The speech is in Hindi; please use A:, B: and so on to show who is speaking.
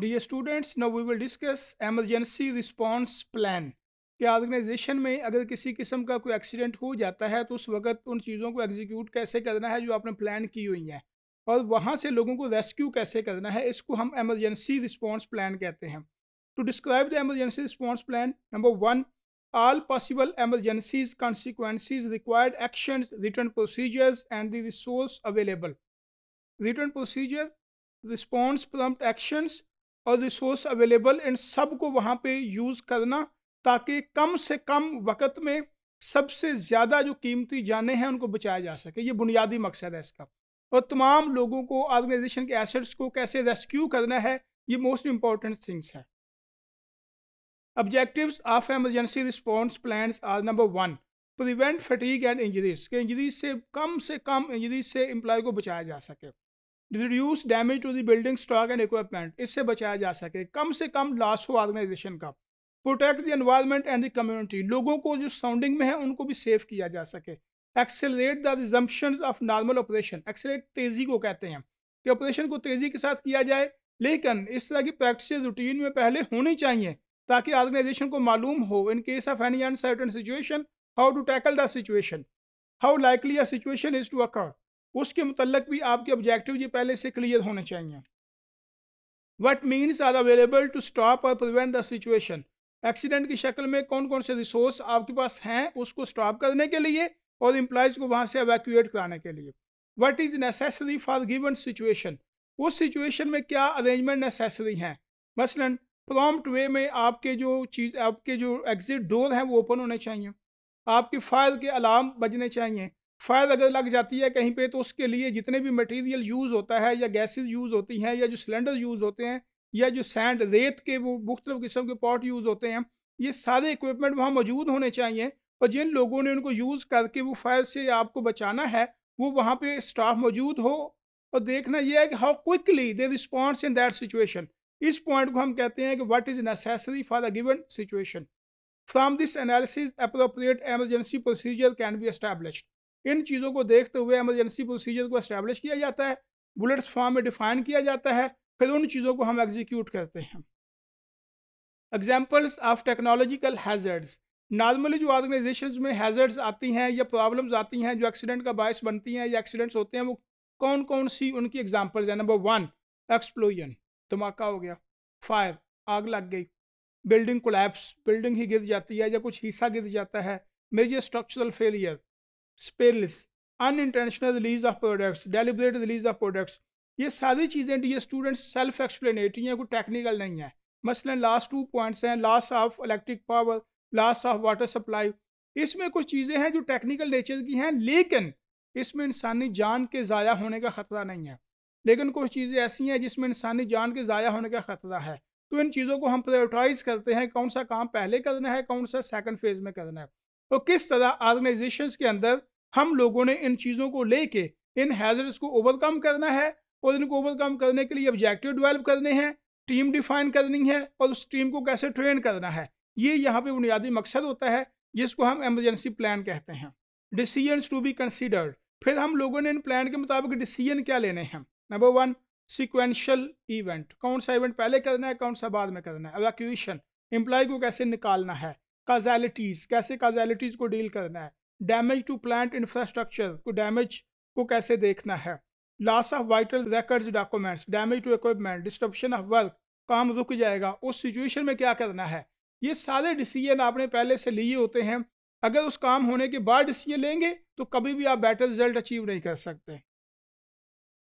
A: D students now we will discuss emergency response plan क्या ऑर्गेनाइजेशन में अगर किसी किस्म का कोई एक्सीडेंट हो जाता है तो उस वक्त उन चीज़ों को एग्जीक्यूट कैसे करना है जो आपने प्लान की हुई हैं और वहाँ से लोगों को रेस्क्यू कैसे करना है इसको हम एमरजेंसी रिस्पॉन्स प्लान कहते हैं to describe the emergency response plan number one all possible emergencies consequences required action written procedures and the resource available written procedure response prompt actions और रिसोर्स अवेलेबल इन सब को वहाँ पे यूज़ करना ताकि कम से कम वक्त में सबसे ज़्यादा जो कीमती जाने हैं उनको बचाया जा सके ये बुनियादी मकसद है इसका और तमाम लोगों को ऑर्गेनाइजेशन के एसेट्स को कैसे रेस्क्यू करना है ये मोस्ट इम्पॉर्टेंट थिंग्स है objectives of emergency response plan are number one prevent fatigue and injuries के इंजरीज से कम से कम इंजरीज से एम्प्लॉय को बचाया जा सके reduce damage to the building stock and equipment इससे बचाया जा सके कम से कम लॉस हो ऑर्गेनाइजेशन का protect the environment and the community लोगों को जो साउंडिंग में है उनको भी सेफ किया जा सके accelerate the resumption of normal operation accelerate तेज़ी को कहते हैं कि ऑपरेशन को तेज़ी के साथ किया जाए लेकिन इस तरह की प्रैक्टिस रूटीन में पहले होनी चाहिए ताकि ऑर्गेनाइजेशन को मालूम हो in case of any uncertain situation how to tackle the situation how likely a situation is to occur उसके मतलब भी आपके ऑब्जेक्टिव ये पहले से क्लियर होने चाहिए what means are available to stop और प्रिवेंट द सिचुएशन एक्सीडेंट की शक्ल में कौन कौन से रिसोर्स आपके पास हैं उसको स्टॉप करने के लिए और एम्प्लॉयज़ को वहाँ से एवैक्यूएट कराने के लिए what is necessary for given situation उस सिचुएशन में क्या अरेंजमेंट नेसेसरी हैं मसलन प्रॉम्प्ट वे में आपके जो चीज़ आपके जो एग्ज़िट डोर हैं वो ओपन होने चाहिए आपकी फायर के अलार्म बजने चाहिए फायर अगर लग जाती है कहीं पे तो उसके लिए जितने भी मटेरियल यूज़ होता है या गैसेज यूज़ होती हैं या जो सिलेंडर यूज़ होते हैं या जो सैंड रेत के वो मुख्तु किस्म के पॉट यूज़ होते हैं ये सारे इक्विपमेंट वहाँ मौजूद होने चाहिए और जिन लोगों ने उनको यूज़ करके वो फायर से आपको बचाना है वो वहाँ पर स्टाफ मौजूद हो और देखना यह है कि how quickly they response in that situation इस पॉइंट को हम कहते हैं कि what is necessary for a given situation from this analysis appropriate emergency procedure can be established इन चीज़ों को देखते हुए एमरजेंसी प्रोसीजर को इस्टेब्लिश किया जाता है बुलेट्स फॉर्म में डिफाइन किया जाता है फिर उन चीज़ों को हम एग्जीक्यूट करते हैं examples of technological hazards normally जो ऑर्गेनाइजेशन में हैजर्ड्स आती हैं या प्रॉब्लम्स आती हैं जो एक्सीडेंट का बायस बनती हैं या एक्सीडेंट्स होते हैं वो कौन कौन सी उनकी एग्जाम्पल्स हैं नंबर वन एक्सप्लोजन धमाका हो गया फायर आग लग गई बिल्डिंग कोलैप्स बिल्डिंग ही गिर जाती है या कुछ हिस्सा गिर जाता है major structural failure spills international release of products deliberate release of products ये सारी चीज़ें तो ये स्टूडेंट सेल्फ एक्सप्लेनेटरी हैं कोई टेक्निकल नहीं है मसलन लास्ट टू पॉइंट्स हैं loss of electric power loss of water supply इसमें कुछ चीज़ें हैं जो टेक्निकल नेचर की हैं लेकिन इसमें इंसानी जान के ज़ाया होने का ख़तरा नहीं है लेकिन कुछ चीज़ें ऐसी हैं जिसमें इंसानी जान के ज़ाया होने का ख़तरा है तो इन चीज़ों को हम प्रायोरिटाइज़ करते हैं कौन सा काम पहले करना है कौन सा सेकंड फेज़ में करना है और तो किस तरह ऑर्गेनाइजेशंस के अंदर हम लोगों ने इन चीज़ों को लेके इन हैजर्स को ओवरकम करना है और इनको ओवरकम करने के लिए ऑब्जेक्टिव डेवलप करने हैं टीम डिफाइन करनी है और उस टीम को कैसे ट्रेन करना है ये यहाँ पे बुनियादी मकसद होता है जिसको हम एमरजेंसी प्लान कहते हैं डिसीजन टू बी कंसिडर्ड फिर हम लोगों ने इन प्लान के मुताबिक डिसीजन क्या लेने हैं नंबर वन सिक्वेंशल इवेंट कौन सा इवेंट पहले करना है कौन सा बाद में करना है एवैक्यूएशन एम्प्लॉय को कैसे निकालना है काजैलिटीज कैसे काजैलिटीज को डील करना है डैमेज टू प्लांट इंफ्रास्ट्रक्चर को डैमेज को कैसे देखना है loss of vital records documents damage to equipment disruption of work काम रुक जाएगा उस सिचुएशन में क्या करना है ये सारे डिसीजन आपने पहले से लिए होते हैं अगर उस काम होने के बाद डिसीजन लेंगे तो कभी भी आप बेटर रिजल्ट अचीव नहीं कर सकते